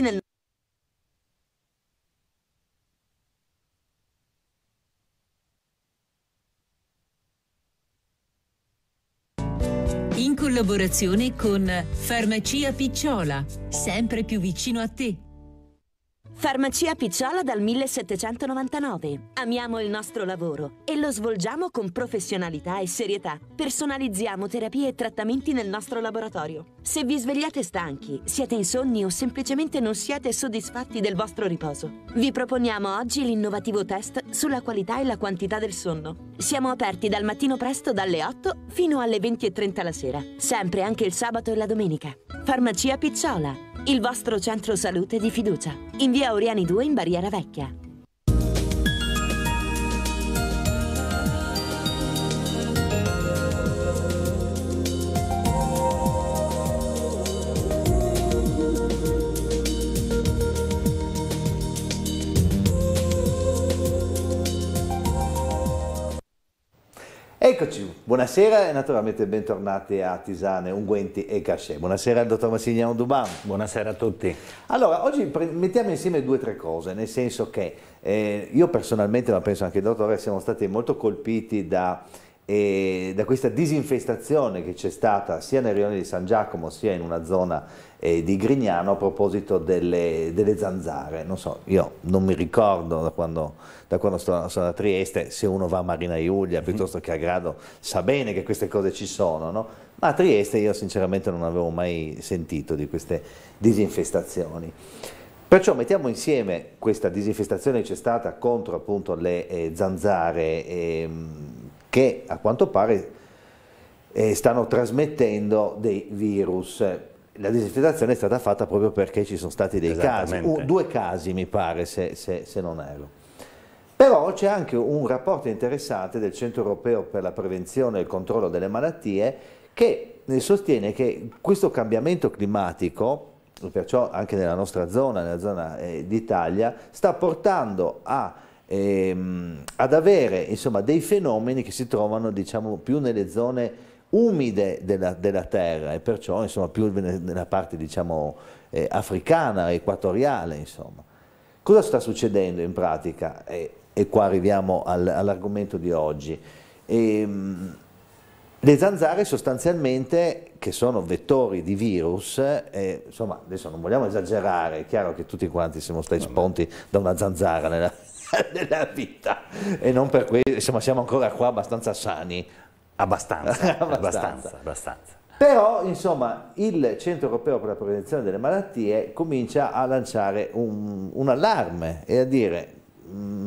nel in collaborazione con Farmacia Picciola, sempre più vicino a te. Farmacia Picciola dal 1799. Amiamo il nostro lavoro e lo svolgiamo con professionalità e serietà. Personalizziamo terapie e trattamenti nel nostro laboratorio. Se vi svegliate stanchi, siete insonni o semplicemente non siete soddisfatti del vostro riposo, vi proponiamo oggi l'innovativo test sulla qualità e la quantità del sonno. Siamo aperti dal mattino presto dalle 8 fino alle 20.30 la sera, sempre anche il sabato e la domenica. Farmacia Picciola il vostro centro salute di fiducia. In via Oriani 2 in Barriera Vecchia. Eccoci, buonasera e naturalmente bentornati a Tisane, Unguenti e Cachè. Buonasera al dottor Massimiliano Dubam. Buonasera a tutti. Allora, oggi mettiamo insieme due o tre cose, nel senso che eh, io personalmente, ma penso anche il dottore, siamo stati molto colpiti da e da questa disinfestazione che c'è stata sia nel rione di San Giacomo sia in una zona eh, di Grignano a proposito delle, delle, zanzare. Non so, io non mi ricordo da quando, da quando sto, sono a Trieste, se uno va a Marina Iulia mhm. piuttosto che a Grado sa bene che queste cose ci sono, no? ma a Trieste io sinceramente non avevo mai sentito di queste disinfestazioni. Perciò mettiamo insieme questa disinfestazione che c'è stata contro appunto le eh, zanzare. Eh, che a quanto pare eh, stanno trasmettendo dei virus. La disinfettazione è stata fatta proprio perché ci sono stati dei casi, uh, due casi mi pare se, se, se non erro. Però c'è anche un rapporto interessante del Centro Europeo per la Prevenzione e il Controllo delle Malattie che eh, sostiene che questo cambiamento climatico, perciò anche nella nostra zona, nella zona eh, d'Italia, sta portando a ehm, ad avere insomma, dei fenomeni che si trovano diciamo, più nelle zone umide della, della terra e perciò insomma, più nella parte diciamo, eh, africana, equatoriale. Insomma. Cosa sta succedendo in pratica? E, e qua arriviamo al, all'argomento di oggi. E, ehm, le zanzare sostanzialmente, che sono vettori di virus, eh, insomma, adesso non vogliamo esagerare, è chiaro che tutti quanti siamo stati spunti da una zanzara nella, della vita e non per questo, insomma siamo ancora qua abbastanza sani. Abbastanza, abbastanza, abbastanza, Però, insomma, il Centro Europeo per la Prevenzione delle Malattie comincia a lanciare un, un allarme e a dire, mh, mm,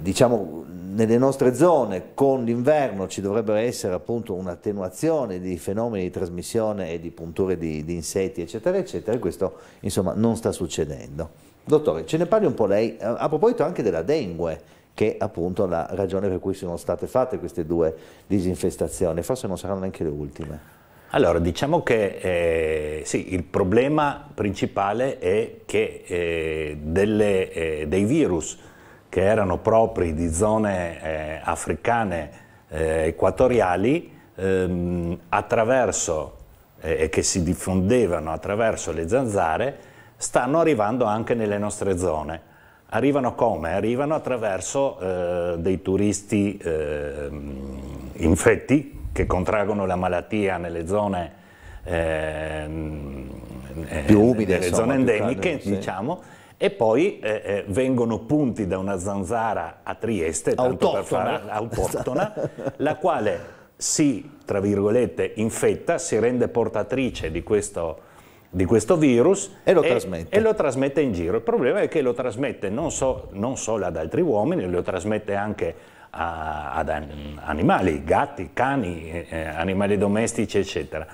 diciamo, nelle nostre zone con l'inverno ci dovrebbe essere appunto un'attenuazione di fenomeni di trasmissione e di punture di, di insetti, eccetera, eccetera, e questo, insomma, non sta succedendo. Dottore, ce ne parli un po' lei, eh, a proposito anche della dengue, che è appunto la ragione per cui sono state fatte queste due disinfestazioni, forse non saranno neanche le ultime. Allora, diciamo che eh, sì, il problema principale è che eh, delle, eh, dei virus che erano propri di zone eh, africane eh, equatoriali, ehm, attraverso, e che si diffondevano attraverso le zanzare, stanno arrivando anche nelle nostre zone. Arrivano come? Arrivano attraverso eh, dei turisti eh, infetti che contraggono la malattia nelle zone ehm, eh, più umide, nelle insomma, zone endemiche, sì. diciamo, e poi eh, eh, vengono punti da una zanzara a Trieste, autoctona, fare, autoctona la quale si, tra virgolette, infetta, si rende portatrice di questo di questo virus e lo, e, e lo, trasmette. in giro. Il problema è che lo trasmette non, so, non solo ad altri uomini, lo trasmette anche a, ad animali, gatti, cani, eh, eh, animali domestici, eccetera.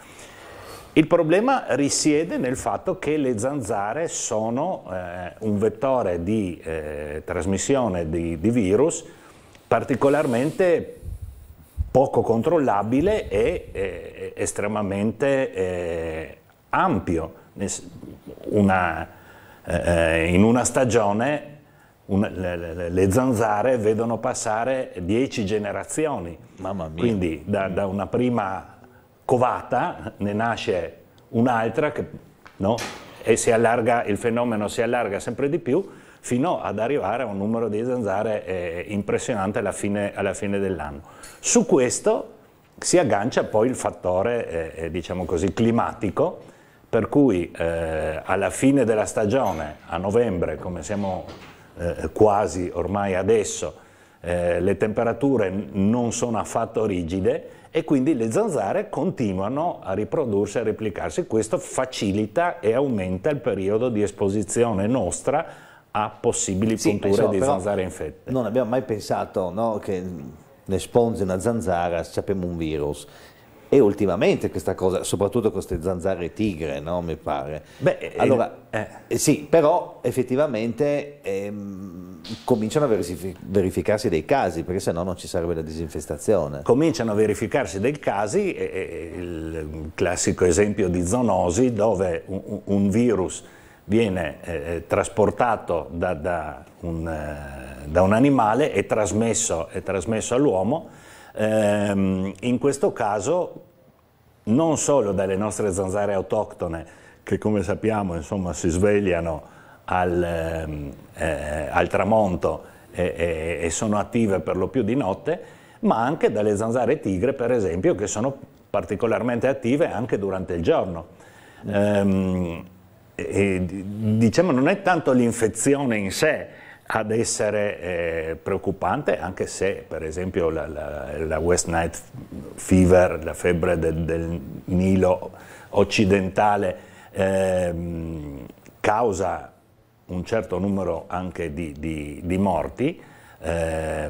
Il problema risiede nel fatto che le zanzare sono eh, un vettore di eh, trasmissione di, di virus particolarmente poco controllabile e eh, estremamente eh, ampio, una, eh, in una stagione un, le, le, zanzare vedono passare dieci generazioni, Mamma mia. quindi da, da, una prima covata ne nasce un'altra no? e si allarga, il fenomeno si allarga sempre di più fino ad arrivare a un numero di zanzare eh, impressionante alla fine, fine dell'anno. Su questo si aggancia poi il fattore eh, eh diciamo così, climatico per cui eh, alla fine della stagione, a novembre, come siamo eh, quasi ormai adesso, eh, le temperature non sono affatto rigide e quindi le zanzare continuano a riprodursi e a replicarsi. Questo facilita e aumenta il periodo di esposizione nostra a possibili sì, punture insomma, di zanzare infette. Non abbiamo mai pensato no, che le sponge una zanzara sappiamo un virus e ultimamente questa cosa, soprattutto con queste zanzare tigre, no, mi pare. Beh, allora, eh. eh. eh sì, però effettivamente ehm, cominciano a verificarsi dei casi, perché sennò non ci sarebbe la disinfestazione. Cominciano a verificarsi dei casi, eh, il classico esempio di zoonosi, dove un, un virus viene eh, eh, trasportato da, da, un, da, un, animale e trasmesso, trasmesso all'uomo, Ehm, in questo caso non solo dalle nostre zanzare autoctone che come sappiamo insomma, si svegliano al, ehm, eh, al tramonto e, e, e sono attive per lo più di notte, ma anche dalle zanzare tigre per esempio che sono particolarmente attive anche durante il giorno. Ehm, e, diciamo non è tanto l'infezione in sé ad essere eh, preoccupante, anche se per esempio la, la, la West Night Fever, la febbre del, del Nilo occidentale, eh, causa un certo numero anche di, di, di morti. Eh,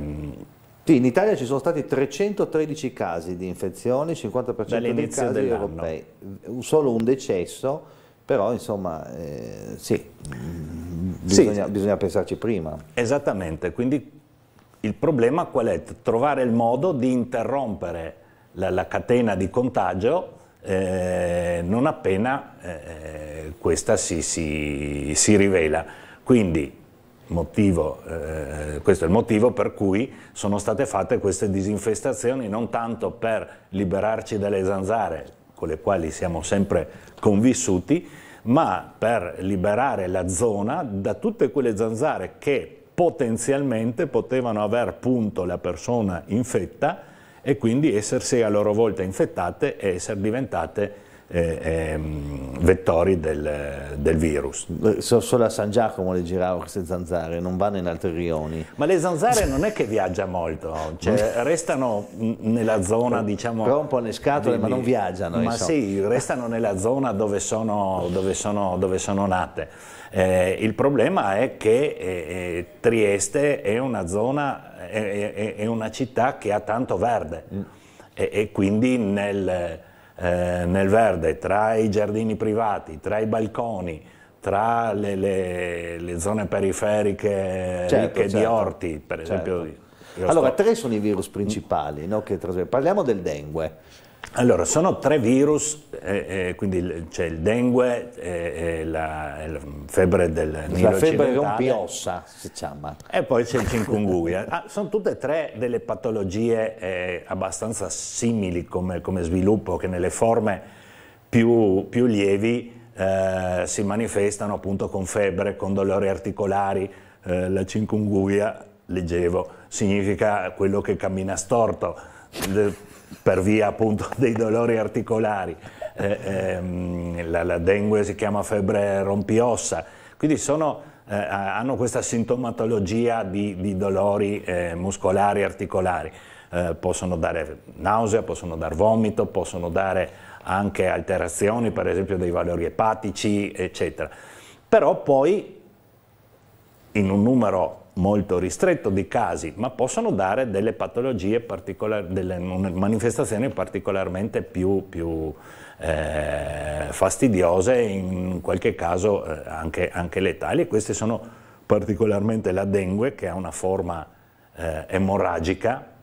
sì, in Italia ci sono stati 313 casi di infezioni, 50% dei casi europei, solo un decesso, però insomma eh, sì bisogna, sì. bisogna pensarci prima. Esattamente, quindi il problema qual è? Trovare il modo di interrompere la, la catena di contagio eh, non appena eh, questa si, si, si, rivela. Quindi motivo, eh, questo è il motivo per cui sono state fatte queste disinfestazioni non tanto per liberarci dalle zanzare, con le quali siamo sempre convissuti, ma per liberare la zona da tutte quelle zanzare che potenzialmente potevano aver punto la persona infetta e quindi essersi a loro volta infettate e essere diventate eh, eh, vettori del, del virus. Eh, so, solo a San Giacomo le giravo queste zanzare, non vanno in altri rioni. Ma le zanzare non è che viaggia molto, cioè restano nella zona diciamo... Rompono le scatole di, ma non viaggiano. Ma insomma. sì, restano nella zona dove sono, dove sono, dove sono nate. Eh, il problema è che eh, eh, Trieste è una zona, è, è, è, una città che ha tanto verde mm. e, e quindi nel eh, nel verde, tra i giardini privati, tra i balconi, tra le, le, le zone periferiche certo, ricche certo. di orti, per certo. esempio. Allora, sto... tre sono i virus principali no, che trasmettono. Parliamo del dengue. Allora, sono tre virus, eh, eh, quindi c'è il dengue, eh, eh la, eh, la, febbre del Nilo La febbre rompiossa si chiama. E poi c'è il cinkungunya. ah, sono tutte e tre delle patologie eh, abbastanza simili come, come, sviluppo, che nelle forme più, più lievi si manifestano appunto con febbre, con dolori articolari, la cinkungunya, leggevo, significa quello che cammina storto per via appunto dei dolori articolari, eh, ehm, la, la, dengue si chiama febbre rompiossa, quindi sono, eh, hanno questa sintomatologia di, di dolori eh, muscolari articolari. Eh, possono dare nausea, possono dar vomito, possono dare anche alterazioni, per esempio dei valori epatici, eccetera. Però poi in un numero molto ristretto di casi, ma possono dare delle patologie particolari, delle manifestazioni particolarmente più, più eh, fastidiose, in qualche caso eh, anche, anche, letali. E queste sono particolarmente la dengue, che ha una forma eh, emorragica,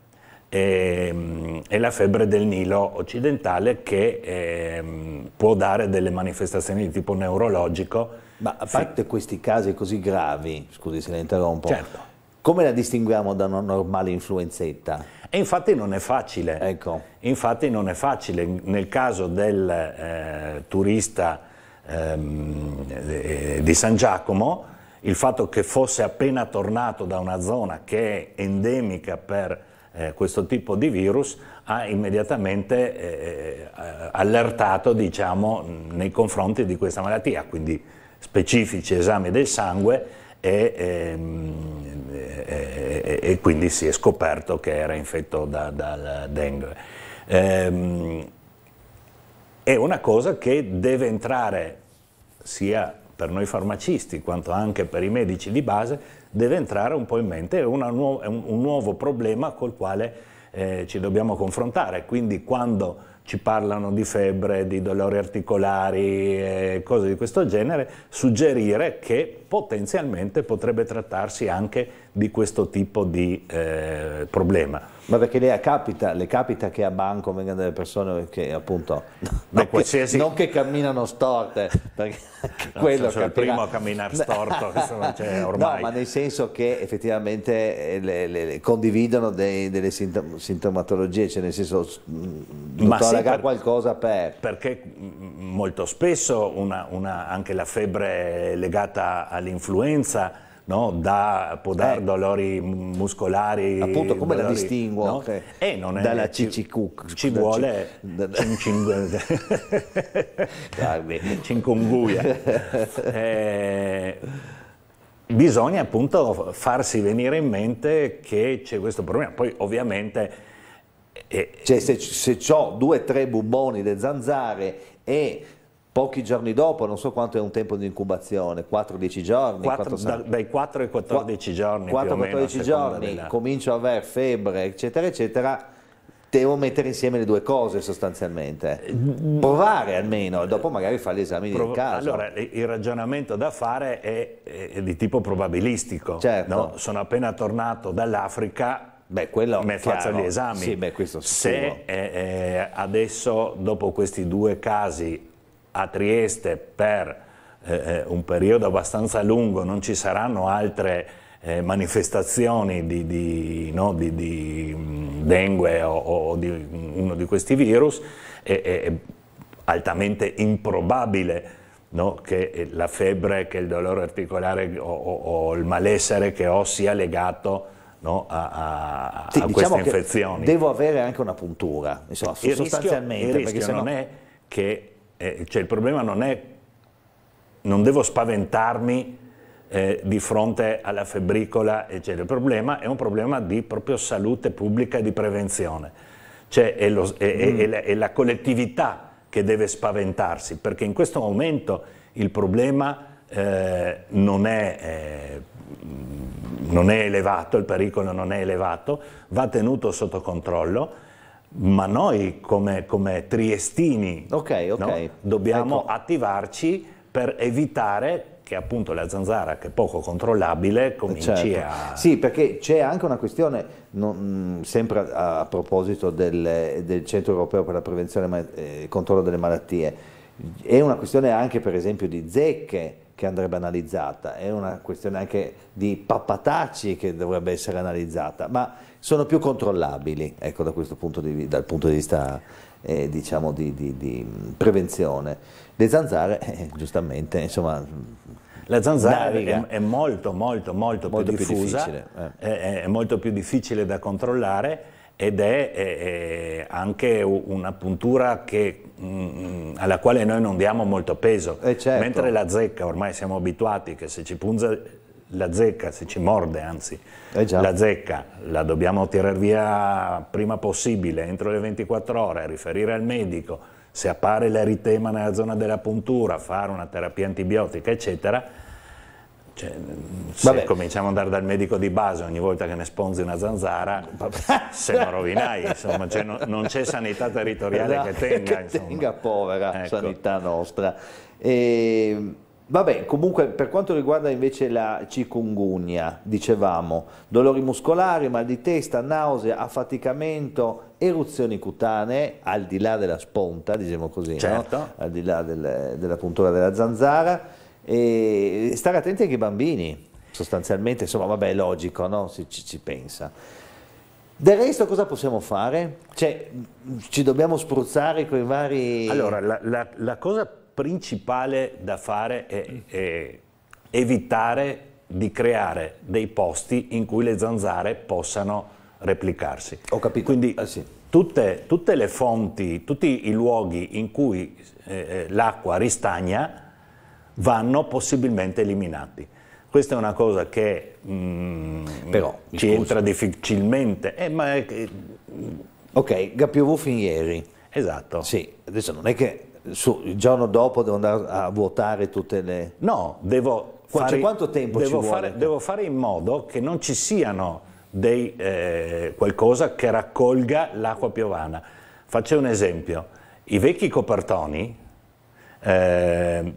e, ehm, e, la febbre del Nilo occidentale, che ehm, può dare delle manifestazioni di tipo neurologico ma a parte sì. questi casi così gravi, scusi se la interrompo, certo. come la distinguiamo da una normale influenzetta? E infatti non è facile. Ecco. Infatti non è facile. Nel caso del eh, turista ehm, eh, di San Giacomo, il fatto che fosse appena tornato da una zona che è endemica per eh, questo tipo di virus ha immediatamente eh, eh, eh allertato diciamo, nei confronti di questa malattia, quindi specifici esami del sangue ehm, e, e, e, quindi si è scoperto che era infetto da, dal dengue. Ehm, è una cosa che deve entrare sia per noi farmacisti quanto anche per i medici di base, deve entrare un po' in mente, è, nu un, nuovo problema col quale eh, ci dobbiamo confrontare, quindi quando ci parlano di febbre, di dolori articolari e cose di questo genere, suggerire che potenzialmente potrebbe trattarsi anche di di questo tipo di eh, problema. Ma perché le capita, le capita che a banco vengano delle persone che appunto non, qualsiasi... che, non che, camminano storte, perché no, quello sono cioè, capirà... il primo a camminare storto, cioè, ormai. No, ma nel senso che effettivamente eh, le, le, le condividono dei, delle sintom sintomatologie, cioè nel senso mm, mm, ma sì, per, qualcosa per... Perché mm, molto spesso una, una, anche la febbre legata all'influenza no? da poter eh. dolori muscolari. Appunto, come dolori, la distingo no? okay. eh, dalla CC Ci vuole da, eh, bisogna appunto farsi venire in mente che c'è questo problema. Poi ovviamente... Eh, cioè, se, se ho due o tre buboni di zanzare e pochi giorni dopo, non so quanto è un tempo di incubazione, 4-10 giorni? 4, 4, da, dai 4 ai 14 giorni. 4-14 giorni, della... comincio a avere febbre, eccetera, eccetera. Devo mettere insieme le due cose sostanzialmente, mm. provare almeno, e dopo magari fare gli esami Pro- del caso. Allora, il ragionamento da fare è, è di tipo probabilistico. Certo. No? Sono appena tornato dall'Africa, Beh, mi faccio gli esami. Sì, beh, Se eh, adesso, dopo questi due casi, a Trieste per eh, eh, un periodo abbastanza lungo, non ci saranno altre eh, manifestazioni di, di, no, di, di mm, dengue o, o, di uno di questi virus, è, è altamente improbabile No, che eh, la febbre, che il dolore articolare o, o, o il malessere che ho sia legato no, a, a, sì, a, diciamo queste diciamo infezioni. Devo avere anche una puntura, insomma, il sostanzialmente. Rischio, il rischio sennò... non è che eh, cioè il problema non è, non devo spaventarmi eh, di fronte alla febbricola, eccetera. Il problema è un problema di proprio salute pubblica e di prevenzione. Cioè è, lo, è, mm. è, la, è la collettività che deve spaventarsi, perché in questo momento il problema... Eh, non, è, eh, non, è, elevato, il pericolo non è elevato, va tenuto sotto controllo ma noi come, come triestini okay, okay. No? dobbiamo ecco. attivarci per evitare che appunto la zanzara, che è poco controllabile, cominci certo. a... Sì, perché c'è anche una questione, non, mm, sempre a, a proposito del, del, Centro Europeo per la Prevenzione e eh, il Controllo delle Malattie, è una questione anche per esempio di zecche che andrebbe analizzata, è una questione anche di pappatacci che dovrebbe essere analizzata, ma sono più controllabili ecco, da punto di, dal punto di vista eh, diciamo di, di, di, mm, prevenzione. Le zanzare, eh, giustamente, insomma... Mm, la zanzara è, è, molto, molto, molto, molto più diffusa, più eh. è, eh, eh, è, molto più difficile da controllare ed è, è anche una puntura che, mh, mm, alla quale noi non diamo molto peso, eh, certo. mentre la zecca ormai siamo abituati che se ci punza la zecca, se ci morde anzi, eh la zecca la dobbiamo tirare via prima possibile, entro le 24 ore, riferire al medico, se appare l'eritema nella zona della puntura, fare una terapia antibiotica, eccetera, cioè, se Vabbè. cominciamo ad andare dal medico di base ogni volta che ne sponzi una zanzara, se sembra rovinai, insomma, cioè, no, non c'è sanità territoriale no, esatto, che tenga. Che tenga povera ecco. sanità nostra. E ehm, Vabbè, comunque per quanto riguarda invece la cicungunia, dicevamo, dolori muscolari, mal di testa, nausea, affaticamento, eruzioni cutanee, al di là della sponta, diciamo così, certo. no? al di là del, della puntura della zanzara, e stare attenti anche ai bambini, sostanzialmente, insomma, vabbè, è logico, no? si, ci, ci pensa. Del resto cosa possiamo fare? Cioè, ci dobbiamo spruzzare con i vari... Allora, la, la, la cosa principale da fare è, è evitare di creare dei posti in cui le zanzare possano replicarsi. Ho capito. Quindi ah, sì. tutte, tutte, le fonti, tutti i luoghi in cui eh, eh l'acqua ristagna vanno possibilmente eliminati. Questa è una cosa che mh, mm, Però, ci entra difficilmente. Eh, ma, eh, ok, HPV fin ieri. Esatto. Sì, adesso non è che su, il giorno dopo devo andare a vuotare tutte le... No, devo fare, cioè, quanto tempo devo ci vuole? Fare, devo fare in modo che non ci siano dei, eh, qualcosa che raccolga l'acqua piovana. Faccio un esempio, i vecchi copertoni, eh,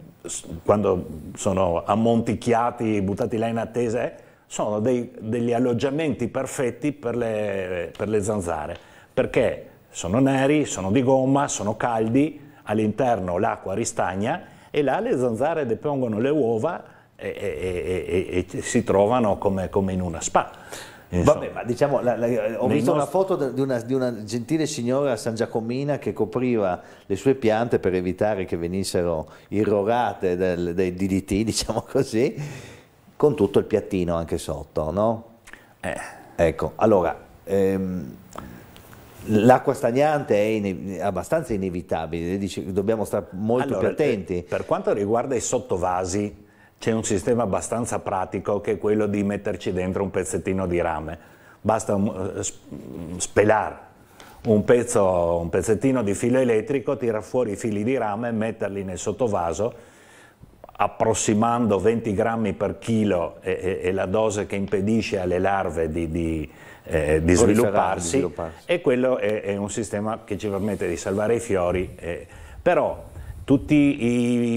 quando sono ammonticchiati, buttati là in attesa, eh, sono dei, degli alloggiamenti perfetti per le, per le zanzare, perché sono neri, sono di gomma, sono caldi, all'interno l'acqua ristagna e là le zanzare depongono le uova e, e, e, e si trovano come, come, in una spa. Vabbè, ma diciamo, la, la, ho Nel visto nostro... una foto di una, di una, gentile signora San Giacomina che copriva le sue piante per evitare che venissero irrorate del, dei DDT, diciamo così, con tutto il piattino anche sotto, no? Eh. Ecco, allora... Ehm, L'acqua stagnante è ine abbastanza inevitabile, eh, Dice, dobbiamo stare molto allora, più eh, attenti. Per quanto riguarda i sottovasi, c'è un sistema abbastanza pratico che è quello di metterci dentro un pezzettino di rame. Basta uh, mm, eh, mm, spelare un, pezzo, un pezzettino di filo elettrico, tirare fuori i fili di rame, e metterli nel sottovaso, approssimando 20 grammi per chilo è, è, è la dose che impedisce alle larve di, di eh, di, svilupparsi, di, svilupparsi, e quello è, è, un sistema che ci permette di salvare i fiori, eh, però tutti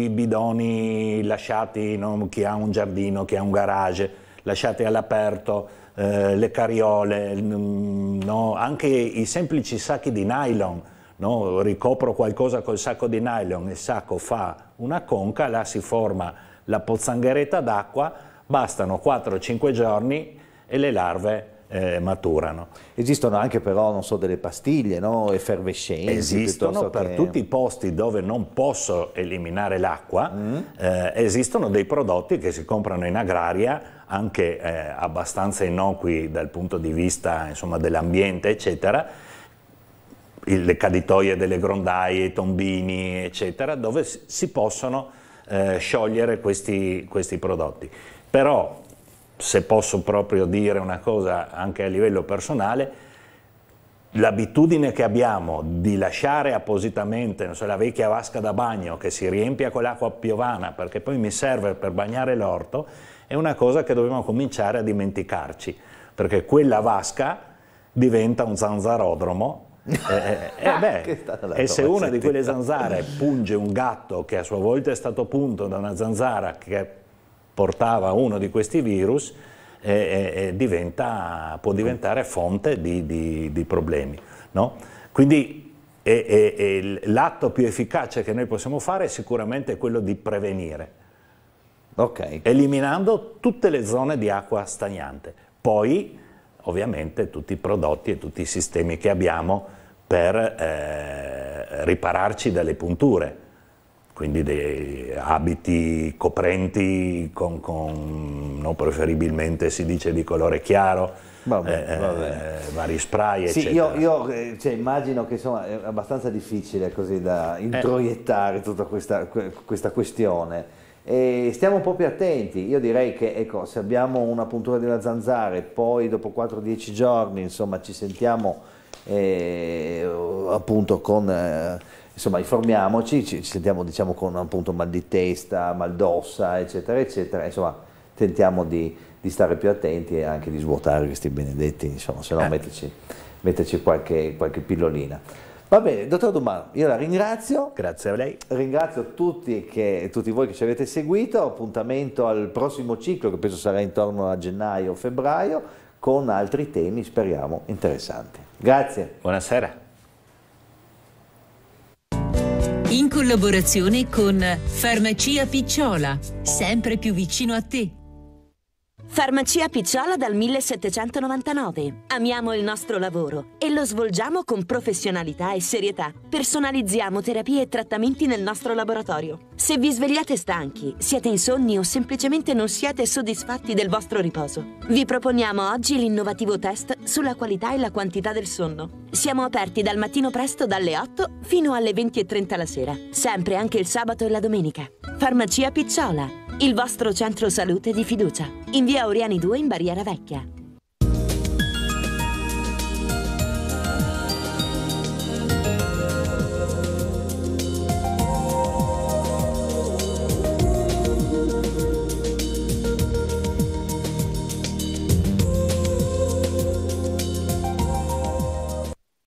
i bidoni lasciati, no? chi ha un giardino, chi ha un garage, lasciati all'aperto, eh, le cariole, mm, no? anche i semplici sacchi di nylon, no? ricopro qualcosa col sacco di nylon, il sacco fa una conca, là si forma la pozzangheretta d'acqua, bastano 4-5 giorni e le larve eh, maturano. Esistono anche però, non so, delle pastiglie no? effervescenti. Esistono per che... tutti i posti dove non posso eliminare l'acqua, mm. eh, esistono dei prodotti che si comprano in agraria anche eh, abbastanza innocui dal punto di vista dell'ambiente, eccetera, il, le caditoie delle grondaie, i tombini, eccetera, dove si possono eh, sciogliere questi, questi prodotti. Però se posso proprio dire una cosa anche a livello personale, l'abitudine che abbiamo di lasciare appositamente so, la vecchia vasca da bagno che si riempia con l'acqua piovana perché poi mi serve per bagnare l'orto, è una cosa che dobbiamo cominciare a dimenticarci, perché quella vasca diventa un zanzarodromo. Eh, eh, eh, e, e, beh, e se una di quelle zanzare punge un gatto che a sua volta è stato punto da una zanzara che portava uno di questi virus eh, eh, eh, diventa, può diventare fonte di, di, di problemi. No? Quindi l'atto più efficace che noi possiamo fare è sicuramente quello di prevenire, okay. eliminando tutte le zone di acqua stagnante. Poi ovviamente tutti i prodotti e tutti i sistemi che abbiamo per eh, ripararci dalle punture quindi dei abiti coprenti con, con no, preferibilmente si dice di colore chiaro, vabbè, eh, eh vabbè. vari spray sì, eccetera. Io, io eh, cioè, immagino che insomma, è abbastanza difficile così da eh. introiettare eh. tutta questa, questa questione. E stiamo un po' più attenti, io direi che ecco, se abbiamo una puntura della zanzara e poi dopo 4-10 giorni insomma, ci sentiamo eh, appunto con insomma informiamoci, ci, ci sentiamo diciamo, con appunto mal di testa, mal d'ossa, eccetera, eccetera, insomma tentiamo di, di, stare più attenti e anche di svuotare questi benedetti, insomma, se no eh. metterci, metterci qualche, qualche pillolina. Va bene, dottor Dumano, io la ringrazio. Grazie a lei. Ringrazio tutti, che, tutti, voi che ci avete seguito. Appuntamento al prossimo ciclo, che penso sarà intorno a gennaio o febbraio, con altri temi, speriamo, interessanti. Grazie. Buonasera. in collaborazione con Farmacia Picciola, sempre più vicino a te. Farmacia Picciola dal 1799. Amiamo il nostro lavoro e lo svolgiamo con professionalità e serietà. Personalizziamo terapie e trattamenti nel nostro laboratorio. Se vi svegliate stanchi, siete insonni o semplicemente non siete soddisfatti del vostro riposo, vi proponiamo oggi l'innovativo test sulla qualità e la quantità del sonno. Siamo aperti dal mattino presto dalle 8 fino alle 20.30 la sera, sempre anche il sabato e la domenica. Farmacia Picciola il vostro centro salute di fiducia. In via Oriani 2 in Barriera Vecchia.